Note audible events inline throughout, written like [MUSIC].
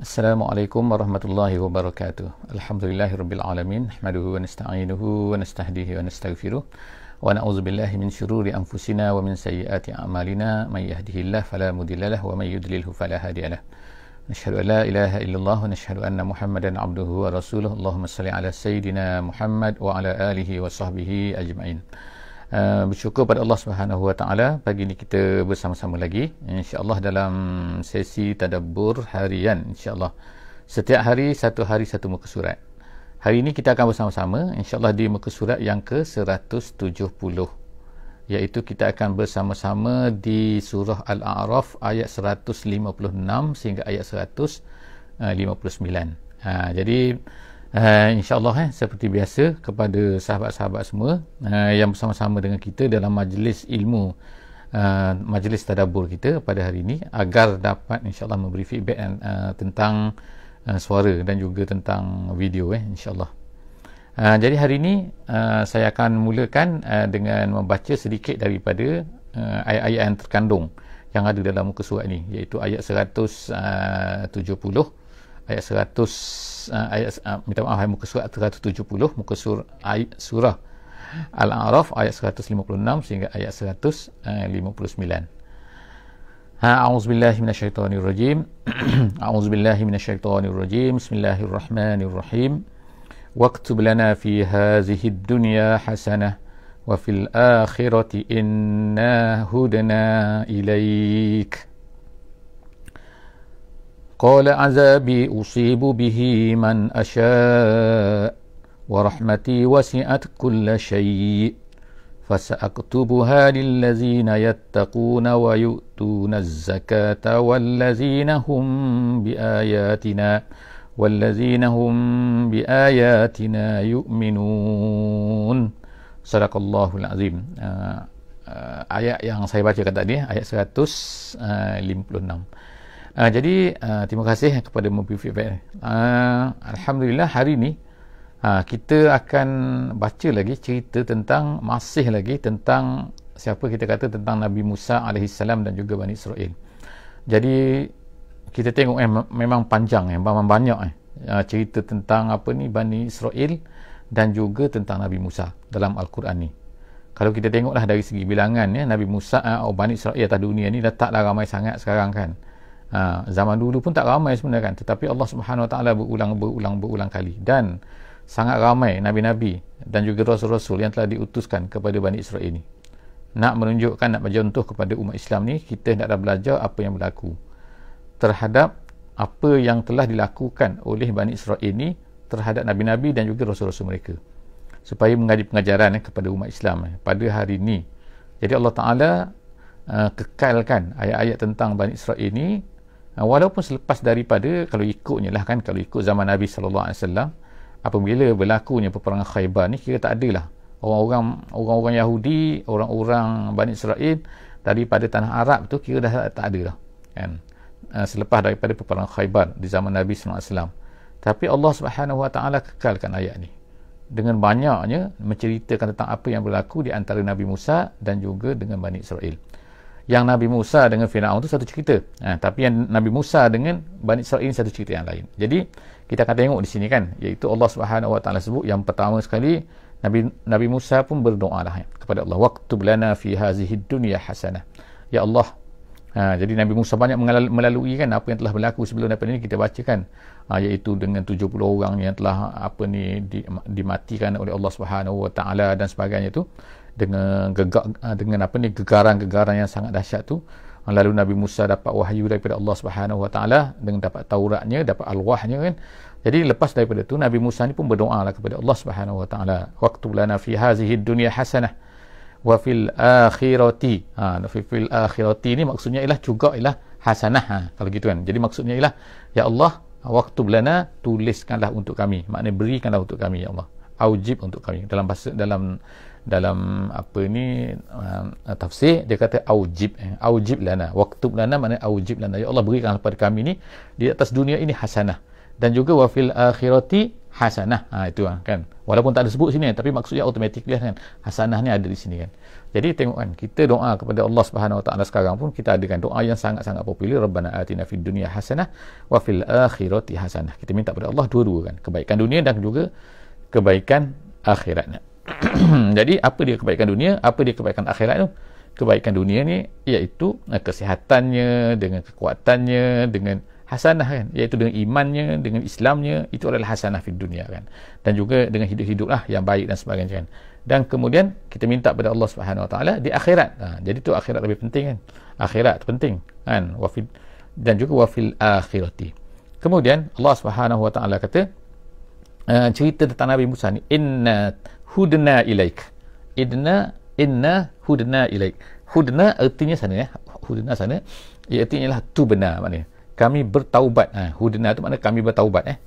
Assalamualaikum warahmatullahi wabarakatuh. Alhamdulillahirabbil alamin, nahmaduhu wa nasta'inuhu wa nastahdihi wa nastaghfiruh. Wa na'udzu billahi min shururi anfusina wa min sayyiati a'malina. May yahdihillahu fala mudhillalah wa may yudlilhu fala hadiyalah. Nashhadu an la ilaha illallah wa nashhadu anna Muhammadan 'abduhu wa rasuluh. Allahumma salli ala sayidina Muhammad wa ala alihi wa sahbihi ajma'in. Eh, bersyukur pada Allah Subhanahu Wa Taala pagi ini kita bersama-sama lagi insya-Allah dalam sesi tadabbur harian insya-Allah. Setiap hari satu hari satu muka surat. Hari ini kita akan bersama-sama insya-Allah di muka surat yang ke-170 iaitu kita akan bersama-sama di surah Al-A'raf ayat 156 sehingga ayat 159. Eh, ha, jadi Uh, InsyaAllah eh, seperti biasa kepada sahabat-sahabat semua uh, yang bersama-sama dengan kita dalam majlis ilmu uh, majlis tadabur kita pada hari ini agar dapat insyaAllah memberi feedback uh, tentang uh, suara dan juga tentang video eh, insyaAllah. Uh, jadi hari ini uh, saya akan mulakan uh, dengan membaca sedikit daripada uh, ayat-ayat yang terkandung yang ada dalam muka surat ini iaitu ayat 170 ayat 100 uh, ah, ayat uh, minta maaf ayat muka surat 170 muka ayat surah Al-A'raf ayat 156 sehingga ayat 159. Ha auzubillahi minasyaitonirrajim. [CLEARS THROAT] auzubillahi minasyaitonirrajim. Bismillahirrahmanirrahim. Waktub lana fi hadhihi dunya hasanah wa fil akhirati inna hudana ilaika. قال عذابي أصيب به من أشاء ورحمتي وسعت كل شيء فسأكتبها للذين يتقون ويؤتون الزكاة والذين هم بآياتنا والذين هم بآياتنا يؤمنون صدق الله العظيم ayat yang saya baca kat tadi ayat 156 Uh, jadi uh, terima kasih kepada Mobil Feedback. Uh, ah, Alhamdulillah hari ini uh, kita akan baca lagi cerita tentang masih lagi tentang siapa kita kata tentang Nabi Musa alaihissalam dan juga Bani Israel. Jadi kita tengok eh, memang panjang eh, memang banyak eh, cerita tentang apa ni Bani Israel dan juga tentang Nabi Musa dalam Al-Quran ni. Kalau kita tengoklah dari segi bilangan ya, Nabi Musa atau uh, oh, Bani Israel atas dunia ni dah taklah ramai sangat sekarang kan. Ha, zaman dulu pun tak ramai sebenarnya kan tetapi Allah Subhanahu Wa Taala berulang berulang berulang kali dan sangat ramai nabi-nabi dan juga rasul-rasul yang telah diutuskan kepada Bani Israel ini nak menunjukkan nak menjentuh kepada umat Islam ni kita hendak belajar apa yang berlaku terhadap apa yang telah dilakukan oleh Bani Israel ini terhadap nabi-nabi dan juga rasul-rasul mereka supaya mengaji pengajaran eh, kepada umat Islam eh, pada hari ini jadi Allah Taala Uh, kekalkan ayat-ayat tentang Bani Israel ini walaupun selepas daripada kalau ikutnya lah kan kalau ikut zaman Nabi sallallahu alaihi wasallam apabila berlakunya peperangan Khaibar ni kira tak adalah orang-orang orang-orang Yahudi, orang-orang Bani Israel daripada tanah Arab tu kira dah tak ada dah kan selepas daripada peperangan Khaibar di zaman Nabi sallallahu alaihi wasallam tapi Allah Subhanahu wa taala kekalkan ayat ni dengan banyaknya menceritakan tentang apa yang berlaku di antara Nabi Musa dan juga dengan Bani Israel yang Nabi Musa dengan Firaun tu satu cerita. Ha, tapi yang Nabi Musa dengan Bani Israel ini satu cerita yang lain. Jadi kita akan tengok di sini kan iaitu Allah Subhanahu Wa Taala sebut yang pertama sekali Nabi Nabi Musa pun berdoa lah ya, kepada Allah waktu bilana fi hazihi dunia hasanah. Ya Allah. Ha, jadi Nabi Musa banyak melalui kan apa yang telah berlaku sebelum daripada ini kita bacakan ha, iaitu dengan 70 orang yang telah apa ni di, dimatikan oleh Allah Subhanahu Wa Taala dan sebagainya tu dengan gegak ah, dengan apa ni gegaran-gegaran yang sangat dahsyat tu ah, lalu Nabi Musa dapat wahyu daripada Allah Subhanahu Wa Taala dengan dapat Tauratnya dapat al-wahnya kan jadi lepas daripada tu Nabi Musa ni pun berdoa lah kepada Allah Subhanahu Wa Taala waktu lana fi hazihi dunya hasanah wa fil akhirati ha fi fil akhirati ni maksudnya ialah juga ialah hasanah ha, kalau gitu kan jadi maksudnya ialah ya Allah waktu lana tuliskanlah untuk kami maknanya berikanlah untuk kami ya Allah aujib untuk kami dalam bahasa dalam dalam apa ni uh, tafsir dia kata aujib eh, aujib lana waktu lana mana aujib lana ya Allah berikan kepada kami ni di atas dunia ini hasanah dan juga wafil akhirati hasanah ha, itu lah, kan walaupun tak ada sebut sini tapi maksudnya automatik lah kan hasanah ni ada di sini kan jadi tengok kan kita doa kepada Allah Subhanahu Wa Taala sekarang pun kita ada kan doa yang sangat-sangat popular rabbana atina fid dunya hasanah wa fil akhirati hasanah kita minta kepada Allah dua-dua kan kebaikan dunia dan juga kebaikan akhiratnya [CLEARS THROAT] jadi apa dia kebaikan dunia apa dia kebaikan akhirat tu kebaikan dunia ni iaitu eh, kesihatannya dengan kekuatannya dengan hasanah kan iaitu dengan imannya dengan islamnya itu adalah hasanah di dunia kan dan juga dengan hidup-hidup lah yang baik dan sebagainya kan dan kemudian kita minta kepada Allah Subhanahu Wa Taala di akhirat ha, jadi tu akhirat lebih penting kan akhirat tu penting kan wafid dan juga wafil akhirati kemudian Allah Subhanahu Wa Taala kata uh, cerita tentang Nabi Musa ni inna hudna ilaik. Idna inna hudna ilaik. Hudna artinya sana ya. Hudna sana artinya lah tu benar maknanya. Kami bertaubat. Ha, hudna tu maknanya kami bertaubat eh.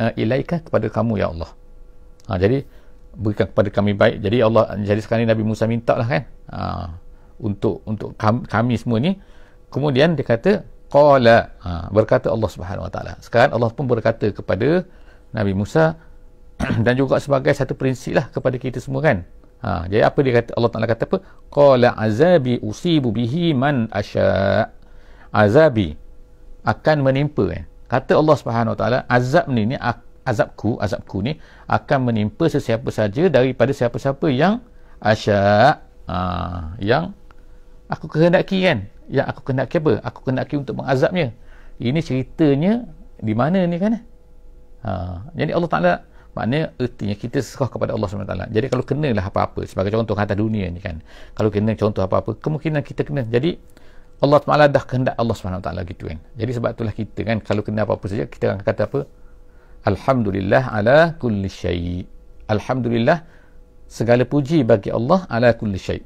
Uh, ilaika kepada kamu ya Allah. Ha, jadi berikan kepada kami baik. Jadi Allah jadi sekarang ni Nabi Musa minta lah kan. Ha, untuk untuk kami, semua ni kemudian dia kata qala ha, berkata Allah Subhanahu Wa Taala. Sekarang Allah pun berkata kepada Nabi Musa [CLEARS THROAT] dan juga sebagai satu prinsip lah kepada kita semua kan ha, jadi apa dia kata Allah Ta'ala kata apa qala azabi usibu bihi man asya azabi akan menimpa kan kata Allah Subhanahu Ta'ala azab ni ni azabku azabku ni akan menimpa sesiapa saja daripada siapa-siapa yang asya ha, yang aku kehendaki kan yang aku kehendaki apa aku kehendaki untuk mengazabnya ini ceritanya di mana ni kan eh? ha, jadi Allah Ta'ala maknanya ertinya kita serah kepada Allah SWT jadi kalau kena lah apa-apa sebagai contoh kata dunia ni kan kalau kena contoh apa-apa kemungkinan kita kena jadi Allah SWT dah kehendak Allah SWT gitu kan jadi sebab itulah kita kan kalau kena apa-apa saja kita akan kata apa Alhamdulillah ala kulli syai Alhamdulillah segala puji bagi Allah ala kulli syai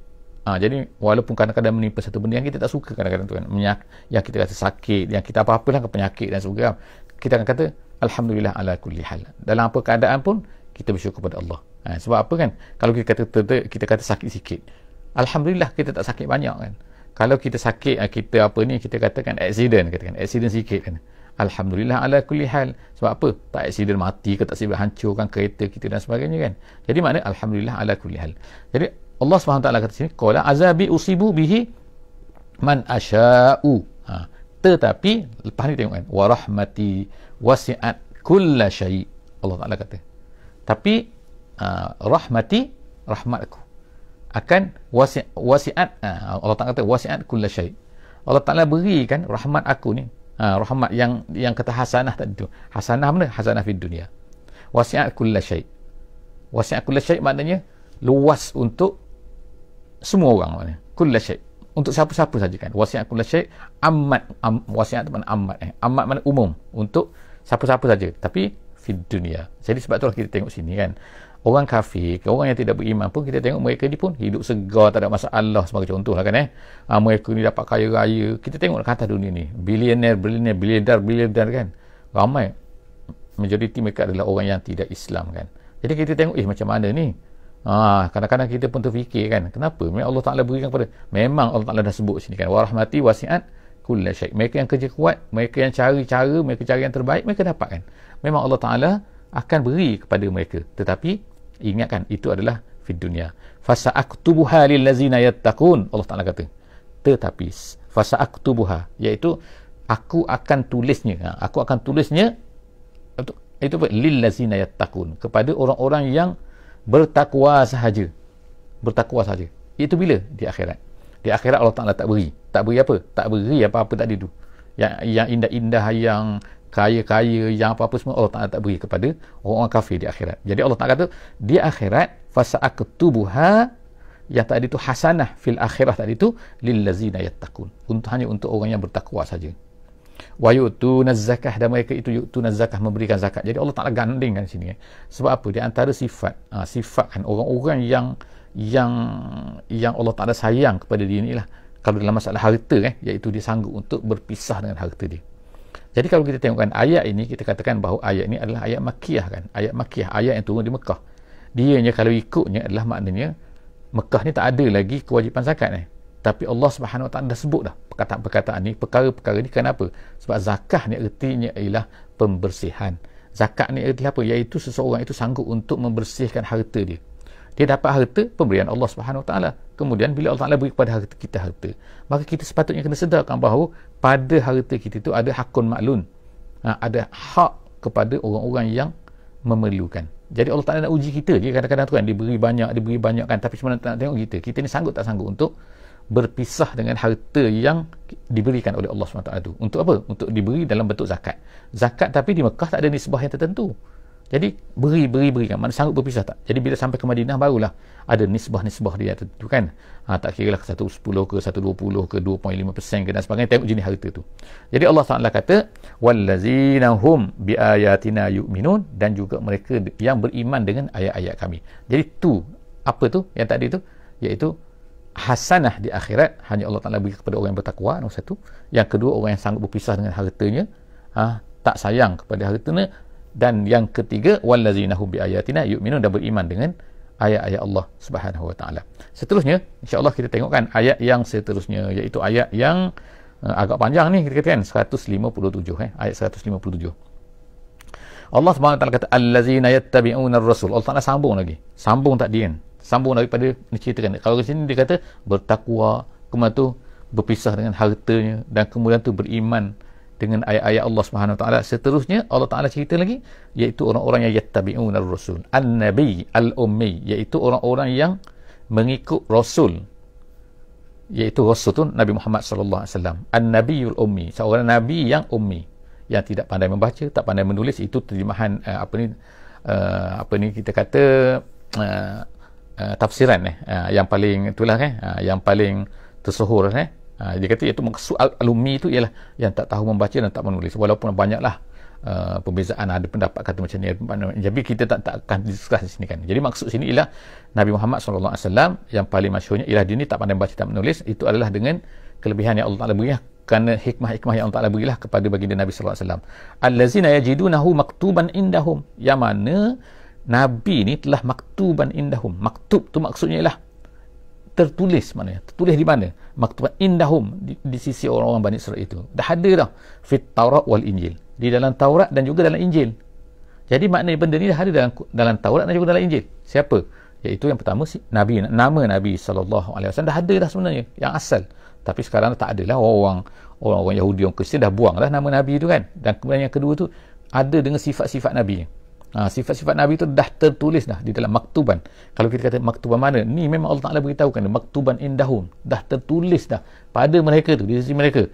ha, jadi walaupun kadang-kadang menimpa satu benda yang kita tak suka kadang-kadang tu kan yang kita rasa sakit yang kita apa-apalah ke penyakit dan sebagainya kita akan kata Alhamdulillah ala kulli hal. Dalam apa keadaan pun, kita bersyukur kepada Allah. Ha, sebab apa kan? Kalau kita kata, kita kata sakit sikit. Alhamdulillah kita tak sakit banyak kan. Kalau kita sakit, ha, kita apa ni, kita katakan accident. Katakan. Accident sikit kan. Alhamdulillah ala kulli hal. Sebab apa? Tak accident mati ke tak sibuk hancurkan kereta kita dan sebagainya kan. Jadi makna Alhamdulillah ala kulli hal. Jadi Allah SWT kata sini, Qala azabi usibu bihi man asha'u tetapi lepas ni tengok kan warahmati wasiat kulla kullasyai Allah Taala kata tapi uh, rahmati aku akan wasi, wasiat uh, Allah Taala kata wasiat kulla kullasyai Allah Taala berikan rahmat aku ni uh, rahmat yang yang kata hasanah tadi tu hasanah mana hasanah di dunia wasiat kulla kullasyai wasiat kulla kullasyai maknanya luas untuk semua orang maknanya kullasyai untuk siapa-siapa saja kan wasiat aku la syek amat am, wasiat teman amat eh amat mana umum untuk siapa-siapa saja tapi di dunia jadi sebab tu lah kita tengok sini kan orang kafir orang yang tidak beriman pun kita tengok mereka ni pun hidup segar tak ada masalah sebagai contoh lah kan eh ha, mereka ni dapat kaya raya kita tengok kata dunia ni billionaire billionaire billionaire billionaire kan ramai majoriti mereka adalah orang yang tidak Islam kan jadi kita tengok eh macam mana ni Ha, kadang-kadang kita pun terfikir kan kenapa memang Allah Ta'ala berikan kepada memang Allah Ta'ala dah sebut sini kan warahmati wasiat kulla syaik mereka yang kerja kuat mereka yang cari cara mereka cari yang terbaik mereka dapat kan memang Allah Ta'ala akan beri kepada mereka tetapi ingatkan itu adalah fi dunia fasa aktubuha lillazina yattaqun Allah Ta'ala kata tetapi fasa aktubuha iaitu aku akan tulisnya ha, aku akan tulisnya itu apa lillazina yattaqun kepada orang-orang yang bertakwa sahaja bertakwa sahaja itu bila di akhirat di akhirat Allah Ta'ala tak beri tak beri apa tak beri apa-apa tadi tu yang yang indah-indah yang kaya-kaya yang apa-apa semua Allah Ta'ala tak beri kepada orang-orang kafir di akhirat jadi Allah Ta'ala kata di akhirat fasa'aktubuha yang tadi tu hasanah fil akhirah tadi tu lillazina yattaqun untuk hanya untuk orang yang bertakwa saja wa yu'tuna zakah dan mereka itu yu'tuna zakah memberikan zakat jadi Allah Ta'ala gandingkan sini eh. sebab apa di antara sifat ha, sifat kan orang-orang yang yang yang Allah Ta'ala sayang kepada dia ni lah kalau dalam masalah harta eh, iaitu dia sanggup untuk berpisah dengan harta dia jadi kalau kita tengokkan ayat ini kita katakan bahawa ayat ini adalah ayat makiyah kan ayat makiyah ayat yang turun di Mekah dianya kalau ikutnya adalah maknanya Mekah ni tak ada lagi kewajipan zakat eh tapi Allah Subhanahu Wa dah sebut dah perkataan-perkataan ni perkara-perkara ni kenapa sebab zakah ni ertinya ialah pembersihan zakat ni ertinya apa Yaitu seseorang itu sanggup untuk membersihkan harta dia dia dapat harta pemberian Allah Subhanahu Wa Taala kemudian bila Allah Taala beri kepada harta kita harta maka kita sepatutnya kena sedarkan bahawa pada harta kita itu ada hakun maklun ha, ada hak kepada orang-orang yang memerlukan jadi Allah Taala nak uji kita dia kadang-kadang tu kan dia beri banyak dia beri banyak kan tapi cuma nak tengok kita kita ni sanggup tak sanggup untuk berpisah dengan harta yang diberikan oleh Allah SWT itu. Untuk apa? Untuk diberi dalam bentuk zakat. Zakat tapi di Mekah tak ada nisbah yang tertentu. Jadi beri, beri, beri. Kan? Mana sanggup berpisah tak? Jadi bila sampai ke Madinah barulah ada nisbah-nisbah dia tertentu kan. Ha, tak kira lah 110 ke 120 ke 2.5% ke dan sebagainya. Tengok jenis harta tu. Jadi Allah SWT kata, وَالَّذِينَ هُمْ بِآيَاتِنَا يُؤْمِنُونَ Dan juga mereka yang beriman dengan ayat-ayat kami. Jadi tu, apa tu yang tadi tu? Iaitu hasanah di akhirat hanya Allah Taala beri kepada orang yang bertakwa nombor satu yang kedua orang yang sanggup berpisah dengan hartanya ha, tak sayang kepada hartanya dan yang ketiga wallazina hum biayatina yu'minun dan beriman dengan ayat-ayat Allah Subhanahu wa taala. Seterusnya insya-Allah kita tengokkan ayat yang seterusnya iaitu ayat yang uh, agak panjang ni kita kata kan 157 eh ayat 157. Allah Subhanahu wa taala kata allazina yattabi'una ar-rasul. Allah Taala sambung lagi. Sambung tak dia sambung lagi pada ni ceritakan kalau kat sini dia kata bertakwa kemudian tu berpisah dengan hartanya dan kemudian tu beriman dengan ayat-ayat Allah Subhanahu taala seterusnya Allah taala cerita lagi iaitu orang-orang yang yattabi'un ar-rusul an-nabi al-ummi iaitu orang-orang yang mengikut rasul iaitu rasul tu Nabi Muhammad sallallahu alaihi wasallam an-nabiyul ummi seorang nabi yang ummi yang tidak pandai membaca tak pandai menulis itu terjemahan eh, apa ni eh, apa ni kita kata eh, uh, tafsiran eh uh, yang paling itulah kan, eh uh, yang paling tersohor kan, eh uh, dia kata iaitu maksud al- alumni itu ialah yang tak tahu membaca dan tak menulis walaupun banyaklah uh, eh, pembezaan ada pendapat kata macam ni jadi kita tak, tak akan discuss di sini kan jadi maksud sini ialah Nabi Muhammad SAW yang paling masyhurnya ialah dia ni tak pandai baca tak menulis itu adalah dengan kelebihan yang Allah Ta'ala beri kerana hikmah-hikmah yang Allah Ta'ala berilah kepada baginda Nabi SAW. Al-lazina yajidunahu maktuban indahum. Yang mana Nabi ni telah maktuban indahum. Maktub tu maksudnya ialah tertulis mana ya? Tertulis di mana? Maktuban indahum di, di sisi orang-orang Bani Israel itu. Dah ada dah fit Taurat wal Injil. Di dalam Taurat dan juga dalam Injil. Jadi makna benda ni dah ada dalam dalam Taurat dan juga dalam Injil. Siapa? Iaitu yang pertama si Nabi nama Nabi sallallahu alaihi wasallam dah ada dah sebenarnya yang asal. Tapi sekarang tak ada lah orang orang-orang Yahudi orang Kristian dah buang lah nama Nabi tu kan. Dan kemudian yang kedua tu ada dengan sifat -sifat Nabi. Ha, sifat-sifat Nabi itu dah tertulis dah di dalam maktuban. Kalau kita kata maktuban mana? Ni memang Allah Ta'ala beritahu kan. Maktuban indahum. Dah tertulis dah pada mereka tu. Di sisi mereka.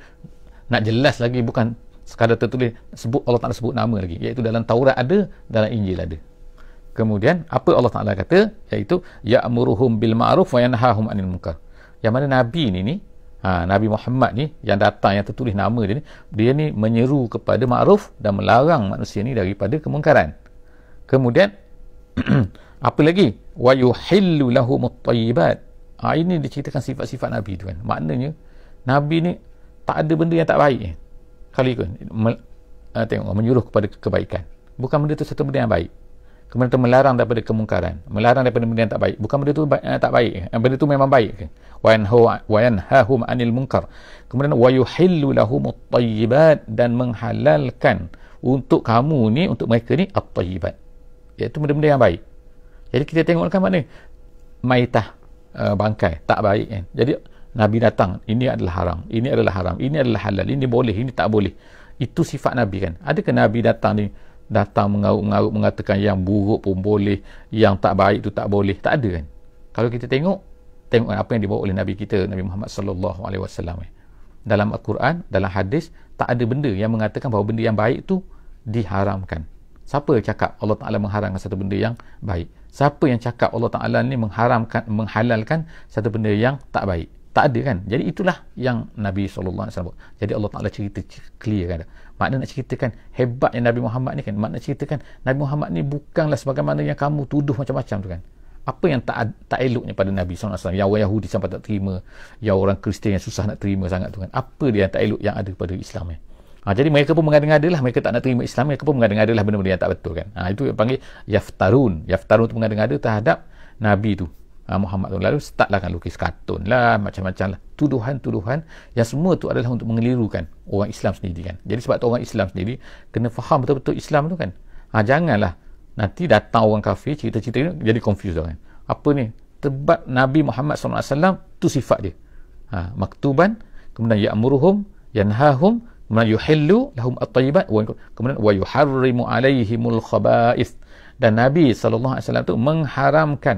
Nak jelas lagi bukan sekadar tertulis sebut Allah Ta'ala sebut nama lagi. Iaitu dalam Taurat ada, dalam Injil ada. Kemudian apa Allah Ta'ala kata? Iaitu Ya'muruhum bil ma'ruf wa yanhahum anil munkar. Yang mana Nabi ni ni, ha, Nabi Muhammad ni yang datang yang tertulis nama dia ni, dia ni menyeru kepada ma'ruf dan melarang manusia ni daripada kemungkaran kemudian [CLEARS THROAT] apa lagi wa yuhillu lahu muttayyibat ha, ah, ini diceritakan sifat-sifat nabi tu kan maknanya nabi ni tak ada benda yang tak baik eh. kali kan ah, tengok menyuruh kepada kebaikan bukan benda tu satu benda yang baik kemudian tu melarang daripada kemungkaran melarang daripada benda yang tak baik bukan benda tu ba- eh, tak baik eh, benda tu memang baik kan wa yanhahum anil kemudian wa yuhillu lahum dan menghalalkan untuk kamu ni untuk mereka ni at iaitu benda-benda yang baik jadi kita tengokkan mana maitah uh, bangkai tak baik kan jadi Nabi datang ini adalah haram ini adalah haram ini adalah halal ini boleh ini tak boleh itu sifat Nabi kan adakah Nabi datang ni datang mengaruk-ngaruk mengatakan yang buruk pun boleh yang tak baik itu tak boleh tak ada kan kalau kita tengok tengok apa yang dibawa oleh Nabi kita Nabi Muhammad sallallahu alaihi wasallam dalam Al-Quran dalam hadis tak ada benda yang mengatakan bahawa benda yang baik itu diharamkan siapa yang cakap Allah Ta'ala mengharamkan satu benda yang baik siapa yang cakap Allah Ta'ala ni mengharamkan menghalalkan satu benda yang tak baik tak ada kan jadi itulah yang Nabi SAW jadi Allah Ta'ala cerita clear kan makna nak ceritakan hebatnya Nabi Muhammad ni kan makna ceritakan Nabi Muhammad ni bukanlah sebagaimana yang kamu tuduh macam-macam tu kan apa yang tak tak eloknya pada Nabi SAW yang orang Yahudi sampai tak terima yang orang Kristian yang susah nak terima sangat tu kan apa dia yang tak elok yang ada pada Islam ni eh? Ha, jadi mereka pun mengada-ngada lah. Mereka tak nak terima Islam. Mereka pun mengada-ngada lah benda-benda yang tak betul kan. Ha, itu yang panggil Yaftarun. Yaftarun tu mengada-ngada terhadap Nabi tu. Ha, Muhammad tu. Lalu startlah kan lukis kartun lah. Macam-macam lah. Tuduhan-tuduhan yang semua tu adalah untuk mengelirukan orang Islam sendiri kan. Jadi sebab tu orang Islam sendiri kena faham betul-betul Islam tu kan. Ha, janganlah nanti datang orang kafir cerita-cerita ni jadi confused orang kan. Apa ni? Tebat Nabi Muhammad SAW tu sifat dia. Ha, maktuban kemudian ya'muruhum yanhahum man yuhillu lahum at-tayyibat wa kemudian wa yuharrimu alaihimul khaba'ith dan nabi sallallahu alaihi wasallam itu mengharamkan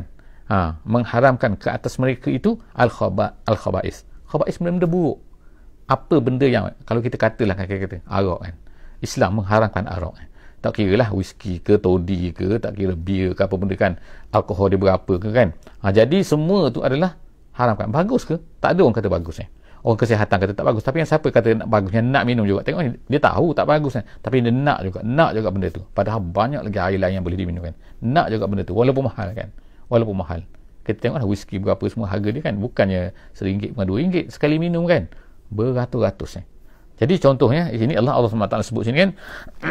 ha mengharamkan ke atas mereka itu al khaba al khaba'ith khaba'ith benda buruk apa benda yang kalau kita katalah kan kita arak kan Islam mengharamkan arak kan? tak kira lah whisky ke toddy ke tak kira beer ke apa benda kan alkohol dia berapa ke kan ha, jadi semua tu adalah haramkan bagus ke tak ada orang kata bagus eh? orang kesihatan kata tak bagus tapi yang siapa kata nak bagus yang nak minum juga tengok ni dia tahu tak bagus kan tapi dia nak juga nak juga benda tu padahal banyak lagi air lain yang boleh diminum kan nak juga benda tu walaupun mahal kan walaupun mahal kita tengoklah whisky berapa semua harga dia kan bukannya seringgit bukan dua ringgit sekali minum kan beratus-ratus kan jadi contohnya ini Allah Allah SWT sebut sini kan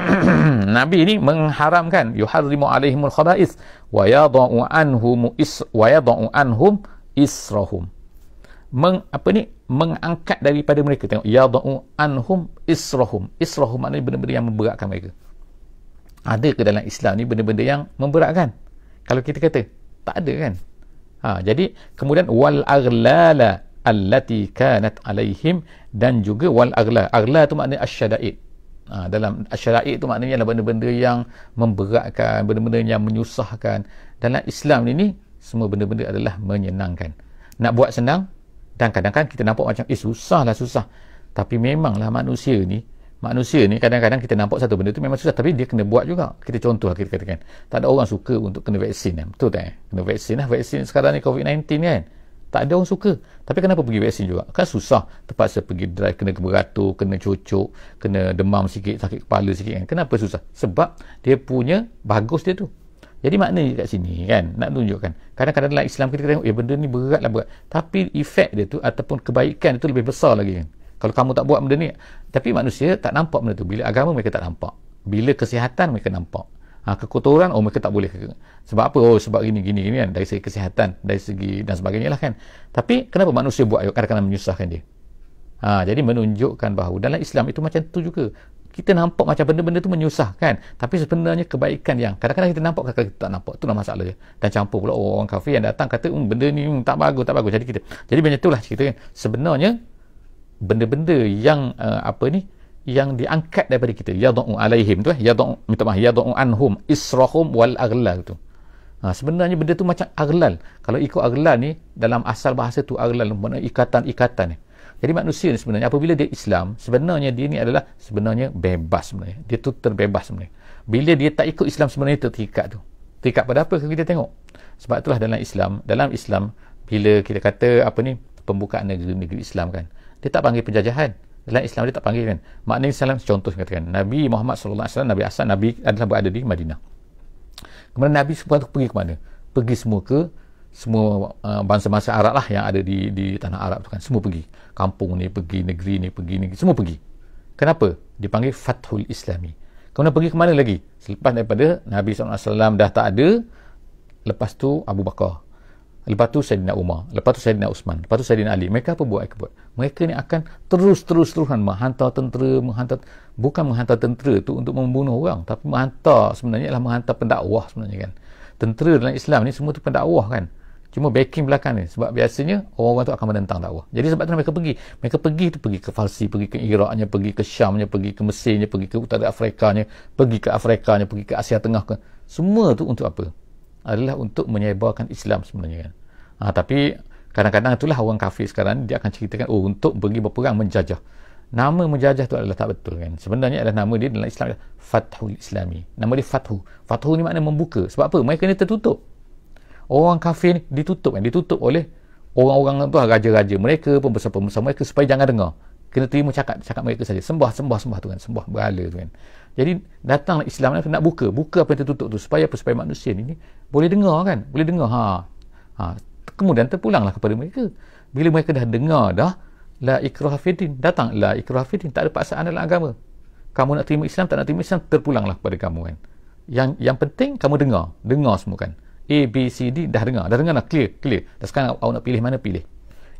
[CLEARS THROAT] Nabi ini mengharamkan yuharrimu alaihimul khaba'is wa yadau anhum is wa yadau anhum israhum meng, apa ni mengangkat daripada mereka tengok yadau anhum israhum israhum maknanya benda-benda yang memberatkan mereka ada ke dalam Islam ni benda-benda yang memberatkan kalau kita kata tak ada kan ha, jadi kemudian wal aghlala allati kanat alaihim dan juga wal aghla aghla tu maknanya asyadaid ha, dalam asyadaid tu maknanya adalah benda-benda yang memberatkan benda-benda yang menyusahkan dalam Islam ni ni semua benda-benda adalah menyenangkan nak buat senang dan kadang-kadang kita nampak macam eh lah susah tapi memanglah manusia ni manusia ni kadang-kadang kita nampak satu benda tu memang susah tapi dia kena buat juga kita contoh lah, kita katakan tak ada orang suka untuk kena vaksin kan? betul tak eh? kena vaksin lah vaksin sekarang ni COVID-19 kan tak ada orang suka tapi kenapa pergi vaksin juga kan susah terpaksa pergi drive kena beratur kena cucuk kena demam sikit sakit kepala sikit kan kenapa susah sebab dia punya bagus dia tu jadi maknanya kat sini kan nak tunjukkan. Kadang-kadang dalam Islam kita tengok ya benda ni beratlah berat. Tapi efek dia tu ataupun kebaikan itu lebih besar lagi kan. Kalau kamu tak buat benda ni, tapi manusia tak nampak benda tu. Bila agama mereka tak nampak. Bila kesihatan mereka nampak. Ha, kekotoran oh mereka tak boleh sebab apa oh sebab gini gini gini kan dari segi kesihatan dari segi dan sebagainya lah kan tapi kenapa manusia buat kadang-kadang menyusahkan dia ha, jadi menunjukkan bahawa dalam Islam itu macam tu juga kita nampak macam benda-benda tu menyusahkan tapi sebenarnya kebaikan yang kadang-kadang kita nampak kadang-kadang kita tak nampak tu lah masalah dia dan campur pula oh, orang kafir yang datang kata um, benda ni um, tak bagus tak bagus jadi kita jadi macam itulah cerita kan sebenarnya benda-benda yang uh, apa ni yang diangkat daripada kita Ya yadu'u alaihim tu eh yadu'u minta maaf yadu'u anhum israhum wal aghlal tu ha, sebenarnya benda tu macam aghlal kalau ikut aghlal ni dalam asal bahasa tu aghlal mana ikatan-ikatan ni eh. Jadi manusia ni sebenarnya apabila dia Islam, sebenarnya dia ni adalah sebenarnya bebas sebenarnya. Dia tu terbebas sebenarnya. Bila dia tak ikut Islam sebenarnya terikat tu. Terikat pada apa kalau kita tengok? Sebab itulah dalam Islam, dalam Islam bila kita kata apa ni pembukaan negeri-negeri Islam kan. Dia tak panggil penjajahan. Dalam Islam dia tak panggil kan. Maknanya salam contoh katakan Nabi Muhammad SAW alaihi wasallam Nabi Asad Nabi adalah berada di Madinah. Kemudian Nabi sempat pergi ke mana? Pergi semua ke semua uh, bangsa-bangsa uh, Arab lah yang ada di di tanah Arab tu kan semua pergi kampung ni pergi negeri ni pergi negeri semua pergi kenapa dipanggil Fathul Islami kemudian pergi ke mana lagi selepas daripada Nabi SAW dah tak ada lepas tu Abu Bakar lepas tu Saidina Umar lepas tu Saidina Usman lepas tu Saidina Ali mereka apa buat, buat? mereka ni akan terus-terus terusan menghantar tentera menghantar bukan menghantar tentera tu untuk membunuh orang tapi menghantar sebenarnya adalah menghantar pendakwah sebenarnya kan tentera dalam Islam ni semua tu pendakwah kan cuma backing belakang ni sebab biasanya orang-orang tu akan menentang dakwah jadi sebab tu mereka pergi mereka pergi tu pergi ke Falsi pergi ke Iraknya pergi ke Syamnya pergi ke Mesirnya pergi ke Utara Afrikanya pergi ke Afrikanya pergi ke Asia Tengah ke. semua tu untuk apa? adalah untuk menyebarkan Islam sebenarnya kan ha, tapi kadang-kadang itulah orang kafir sekarang dia akan ceritakan oh untuk pergi berperang menjajah nama menjajah tu adalah tak betul kan sebenarnya adalah nama dia dalam Islam Fathul Islami nama dia Fathu Fathu ni makna membuka sebab apa? mereka ni tertutup orang kafir ni ditutup kan ditutup oleh orang-orang tu raja-raja mereka pun besar-besar mereka supaya jangan dengar kena terima cakap cakap mereka saja sembah sembah sembah tu kan sembah berhala tu kan jadi datang Islam ni nak buka buka apa yang tertutup tu supaya apa supaya manusia ni, ni boleh dengar kan boleh dengar ha ha kemudian terpulanglah kepada mereka bila mereka dah dengar dah la ikrah fiddin datang la ikrah fiddin tak ada paksaan dalam agama kamu nak terima Islam tak nak terima Islam terpulanglah kepada kamu kan yang yang penting kamu dengar dengar semua kan A, B, C, D dah dengar. Dah dengar lah. Clear. clear. Dan sekarang awak nak pilih mana, pilih.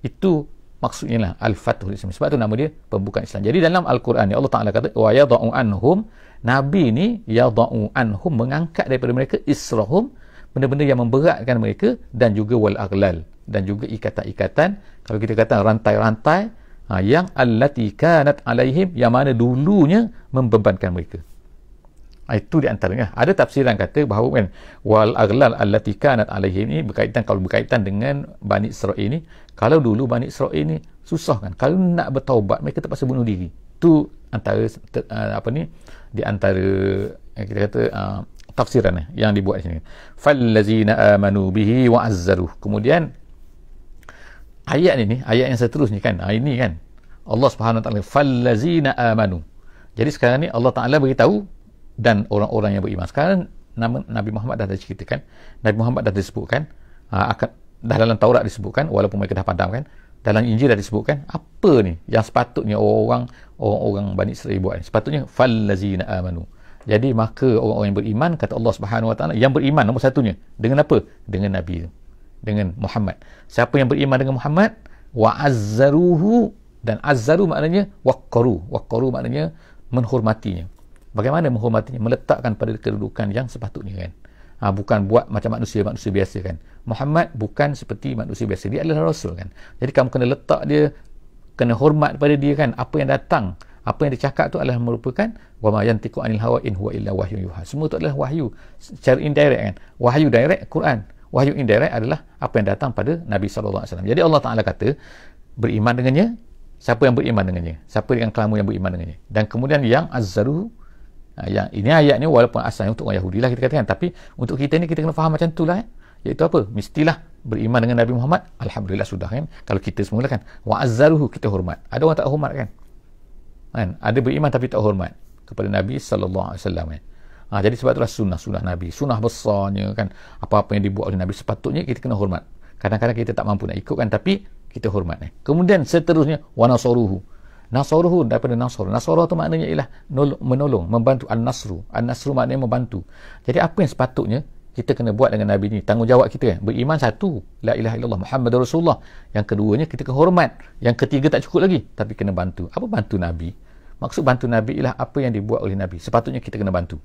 Itu maksudnya lah Al-Fatuh Sebab tu nama dia pembukaan Islam. Jadi dalam Al-Quran ni Allah Ta'ala kata wa yadha'u anhum Nabi ni yadha'u anhum mengangkat daripada mereka israhum benda-benda yang memberatkan mereka dan juga wal aghlal dan juga ikatan-ikatan kalau kita kata rantai-rantai ha, yang allati kanat alaihim yang mana dulunya membebankan mereka Ah, itu di antaranya ada tafsiran kata bahawa kan wal aghlal allati kanat alaihim ini berkaitan kalau berkaitan dengan Bani Israil ini kalau dulu Bani Israil ini susah kan kalau nak bertaubat mereka terpaksa bunuh diri tu antara ter, uh, ah, apa ni di antara eh, kita kata uh, tafsiran eh, yang dibuat di sini fallazina amanu bihi wa azzaru kemudian ayat ini ayat yang seterusnya kan ini kan Allah Subhanahu taala fallazina amanu jadi sekarang ni Allah Taala beritahu dan orang-orang yang beriman. Sekarang nama Nabi Muhammad dah diceritakan, Nabi Muhammad dah disebutkan, ha, akan dah dalam Taurat disebutkan walaupun mereka dah padam kan. Dalam Injil dah disebutkan apa ni yang sepatutnya orang orang-orang Bani Israel buat. Sepatutnya fallazina amanu. Jadi maka orang-orang yang beriman kata Allah Subhanahu Wa Taala yang beriman nombor satunya dengan apa? Dengan Nabi dengan Muhammad. Siapa yang beriman dengan Muhammad wa azzaruhu dan azzaru maknanya waqqaru. Waqqaru maknanya menghormatinya bagaimana menghormatinya meletakkan pada kedudukan yang sepatutnya kan ha, bukan buat macam manusia manusia biasa kan Muhammad bukan seperti manusia biasa dia adalah rasul kan jadi kamu kena letak dia kena hormat pada dia kan apa yang datang apa yang dicakap tu adalah merupakan wa ma yantiqu anil hawa in huwa illa wahyu yuha semua tu adalah wahyu secara indirect kan wahyu direct Quran wahyu indirect adalah apa yang datang pada Nabi saw. jadi Allah Taala kata beriman dengannya siapa yang beriman dengannya siapa yang kamu yang beriman dengannya dan kemudian yang azzaruhu Ha, yang ini ayat ni walaupun asalnya untuk orang Yahudi lah kita katakan tapi untuk kita ni kita kena faham macam tu lah eh. iaitu apa mestilah beriman dengan Nabi Muhammad Alhamdulillah sudah kan kalau kita semula kan wa'azzaruhu kita hormat ada orang tak hormat kan kan ada beriman tapi tak hormat kepada Nabi saw. alaihi kan? ha, jadi sebab tu lah sunnah sunnah Nabi sunnah besarnya kan apa-apa yang dibuat oleh Nabi sepatutnya kita kena hormat kadang-kadang kita tak mampu nak ikut kan tapi kita hormat eh. kemudian seterusnya wa nasaruhu Nasaruhu daripada Nasr. Nasarah tu maknanya ialah menolong, membantu. Al-Nasru. Al-Nasru maknanya membantu. Jadi apa yang sepatutnya kita kena buat dengan Nabi ni? Tanggungjawab kita kan? Beriman satu. La ilaha illallah Muhammad Rasulullah. Yang keduanya kita kena hormat. Yang ketiga tak cukup lagi. Tapi kena bantu. Apa bantu Nabi? Maksud bantu Nabi ialah apa yang dibuat oleh Nabi. Sepatutnya kita kena bantu.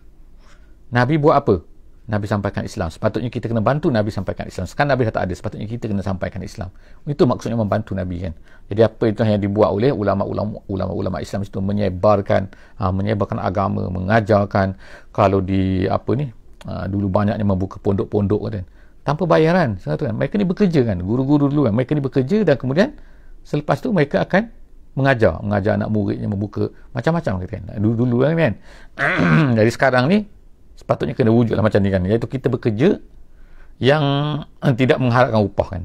Nabi buat apa? Nabi sampaikan Islam. Sepatutnya kita kena bantu Nabi sampaikan Islam. Sekarang Nabi dah tak ada, sepatutnya kita kena sampaikan Islam. Itu maksudnya membantu Nabi kan. Jadi apa itu yang dibuat oleh ulama-ulama Islam itu menyebarkan uh, menyebarkan agama, mengajarkan kalau di apa ni? Uh, dulu banyaknya membuka pondok-pondok kan. Tanpa bayaran, satu kan. Mereka ni bekerja kan, guru-guru dulu kan. Mereka ni bekerja dan kemudian selepas tu mereka akan mengajar, mengajar anak muridnya membuka macam-macam kan. Dulu-dulu kan. [COUGHS] Jadi sekarang ni sepatutnya kena wujud lah macam ni kan iaitu kita bekerja yang eh, tidak mengharapkan upah kan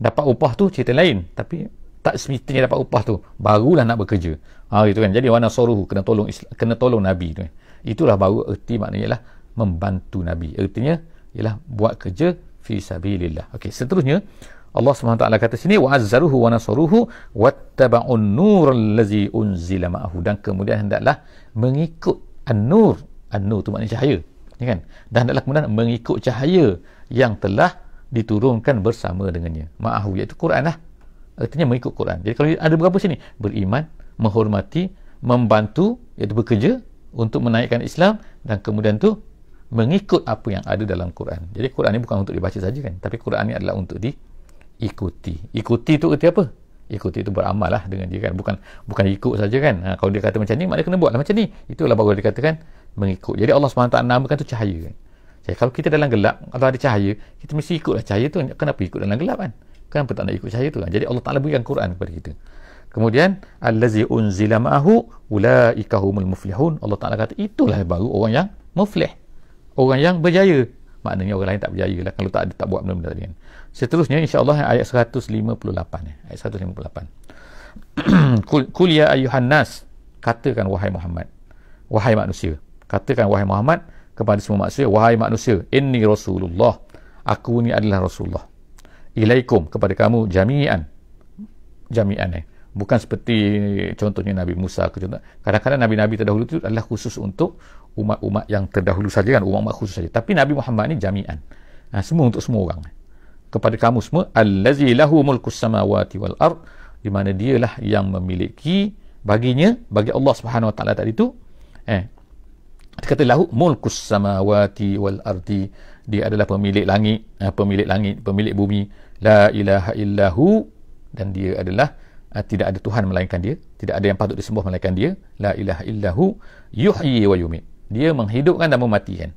dapat upah tu cerita lain tapi tak semestinya dapat upah tu barulah nak bekerja ha, gitu kan jadi wana soruhu kena tolong kena tolong Nabi tu kan. itulah baru erti maknanya ialah membantu Nabi ertinya ialah buat kerja fi sabilillah ok seterusnya Allah SWT kata sini wa azzaruhu wa nasaruhu wa taba'un nur allazi unzila ma'ahu dan kemudian hendaklah mengikut an-nur An-Nur tu maknanya cahaya. Ya kan? Dan hendaklah kemudian mengikut cahaya yang telah diturunkan bersama dengannya. Ma'ahu iaitu Quran lah. Artinya mengikut Quran. Jadi kalau ada berapa sini? Beriman, menghormati, membantu iaitu bekerja untuk menaikkan Islam dan kemudian tu mengikut apa yang ada dalam Quran. Jadi Quran ni bukan untuk dibaca saja kan, tapi Quran ni adalah untuk diikuti. Ikuti tu erti apa? Ikuti itu beramal lah dengan dia kan. Bukan bukan ikut saja kan. Ha, kalau dia kata macam ni, maknanya kena buatlah macam ni. Itulah baru dikatakan mengikut. Jadi Allah SWT namakan tu cahaya. Kan. Jadi kalau kita dalam gelap atau ada cahaya, kita mesti ikutlah cahaya tu. Kenapa ikut dalam gelap kan? Kenapa tak nak ikut cahaya tu? Kan? Jadi Allah Taala berikan Quran kepada kita. Kemudian allazi unzila ma'ahu ulaika humul muflihun. Allah Taala kata itulah baru orang yang muflih. Orang yang berjaya. Maknanya orang lain tak berjaya lah kalau tak ada tak buat benda-benda tadi kan. Seterusnya insya-Allah ayat 158 ya. Ayat 158. [CLEARS THROAT] Kul Kulia ya ayyuhan nas katakan wahai Muhammad. Wahai manusia katakan wahai Muhammad kepada semua manusia wahai manusia inni rasulullah aku ni adalah rasulullah ilaikum kepada kamu jami'an jami'an eh bukan seperti contohnya Nabi Musa ke contoh kadang-kadang nabi-nabi terdahulu itu adalah khusus untuk umat-umat yang terdahulu saja kan umat-umat khusus saja tapi Nabi Muhammad ni jami'an ha, semua untuk semua orang kepada kamu semua allazi lahu mulku samawati wal ard di mana dialah yang memiliki baginya bagi Allah Subhanahu Wa Taala tadi itu eh dia kata lahu mulkus samawati wal ardi dia adalah pemilik langit eh, pemilik langit pemilik bumi la ilaha illahu dan dia adalah eh, tidak ada tuhan melainkan dia tidak ada yang patut disembah melainkan dia la ilaha illahu yuhyi wa yumiit dia menghidupkan dan mematikan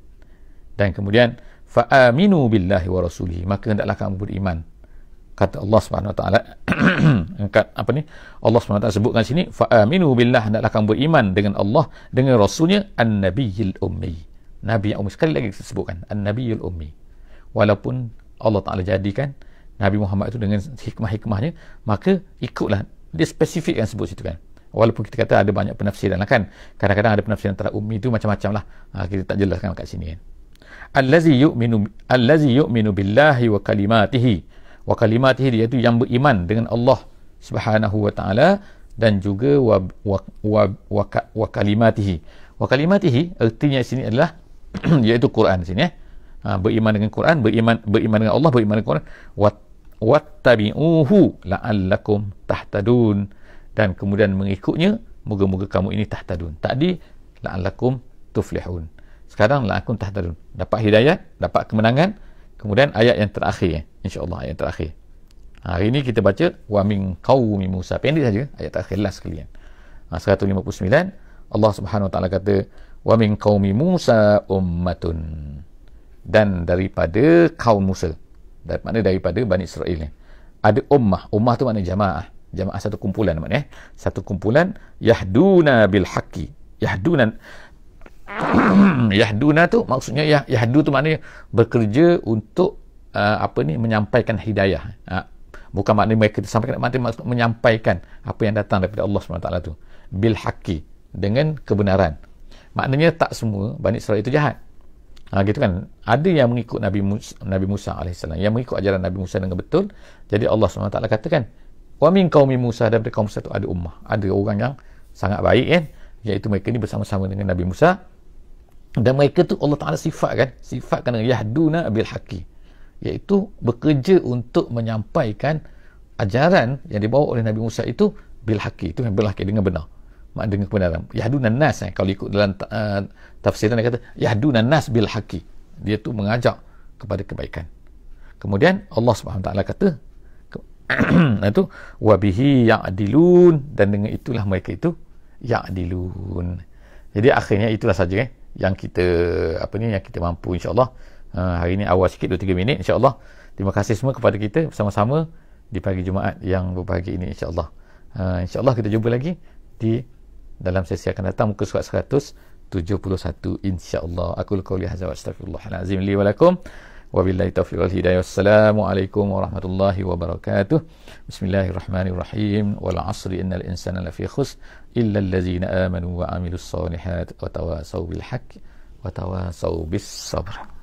dan kemudian fa aminu billahi wa rasulihi maka hendaklah kamu beriman kata Allah Subhanahu Taala [CLEARS THROAT] angkat apa ni Allah Subhanahu Taala sebutkan sini fa aminu billah hendaklah kamu beriman dengan Allah dengan rasulnya annabiyil ummi nabi yang ummi sekali lagi kita sebutkan annabiyil ummi walaupun Allah Taala jadikan Nabi Muhammad itu dengan hikmah-hikmahnya maka ikutlah dia spesifik yang sebut situ kan walaupun kita kata ada banyak penafsiran lah kan kadang-kadang ada penafsiran antara ummi itu macam-macam lah ha, kita tak jelaskan kat sini kan allazi yu'minu allazi yu'minu billahi wa kalimatihi wa kalimatihi iaitu yang beriman dengan Allah Subhanahu wa taala dan juga wa wa wa, wa, wa kalimatihi. Wa kalimatihi artinya sini adalah [CLEARS THROAT] iaitu Quran sini eh. Ha, beriman dengan Quran, beriman beriman dengan Allah, beriman dengan Quran. Wattabi'uhu la'allakum tahtadun dan kemudian mengikutnya moga-moga kamu ini tahtadun. Tadi la'allakum tuflihun. Sekarang la'akum tahtadun. Dapat hidayah, dapat kemenangan. Kemudian ayat yang terakhir eh insyaAllah ayat terakhir hari ini kita baca wa min qawmi Musa pendek saja ayat terakhir last sekali kan 159 Allah subhanahu wa ta'ala kata wa min qawmi Musa ummatun dan daripada kaum Musa dan mana daripada Bani Israel ada ummah ummah tu makna jamaah jamaah satu kumpulan nama eh satu kumpulan yahduna bil haqqi yahduna [CLEARS THROAT] yahduna tu maksudnya yah, yahdu tu maknanya berkerja untuk uh, apa ni menyampaikan hidayah uh, bukan makna mereka sampaikan makna menyampaikan apa yang datang daripada Allah SWT tu bil haqqi dengan kebenaran maknanya tak semua Bani Israel itu jahat ha, gitu kan ada yang mengikut Nabi Musa, Nabi Musa AS yang mengikut ajaran Nabi Musa dengan betul jadi Allah SWT katakan wa min qaumi Musa daripada kaum Musa ada ummah ada orang yang sangat baik kan iaitu mereka ni bersama-sama dengan Nabi Musa dan mereka tu Allah Ta'ala sifatkan sifatkan dengan yahduna bil haqqi iaitu bekerja untuk menyampaikan ajaran yang dibawa oleh Nabi Musa itu bil haqi itu yang bil dengan benar makna dengan kebenaran yahdun nas eh, kalau ikut dalam uh, tafsiran dia kata yahdun nas bil haqi dia tu mengajak kepada kebaikan kemudian Allah SWT kata [CLEARS THROAT] itu wabihi ya'dilun dan dengan itulah mereka itu ya'dilun jadi akhirnya itulah saja eh, yang kita apa ni yang kita mampu insyaAllah Allah Ha, hari ini awal sikit 2 3 minit insyaallah terima kasih semua kepada kita bersama-sama di pagi Jumaat yang berbahagia ini insyaallah uh, insyaallah kita jumpa lagi di dalam sesi akan datang muka surat 171 insyaallah aku qouli hadza wa astaghfirullahalazim li wa lakum taufiq wal hidayah wassalamualaikum warahmatullahi wabarakatuh bismillahirrahmanirrahim Walasri innal insana lafi khus illa allazina amanu wa amilus salihat, wa tawasaw bil wa tawasaw bis sabr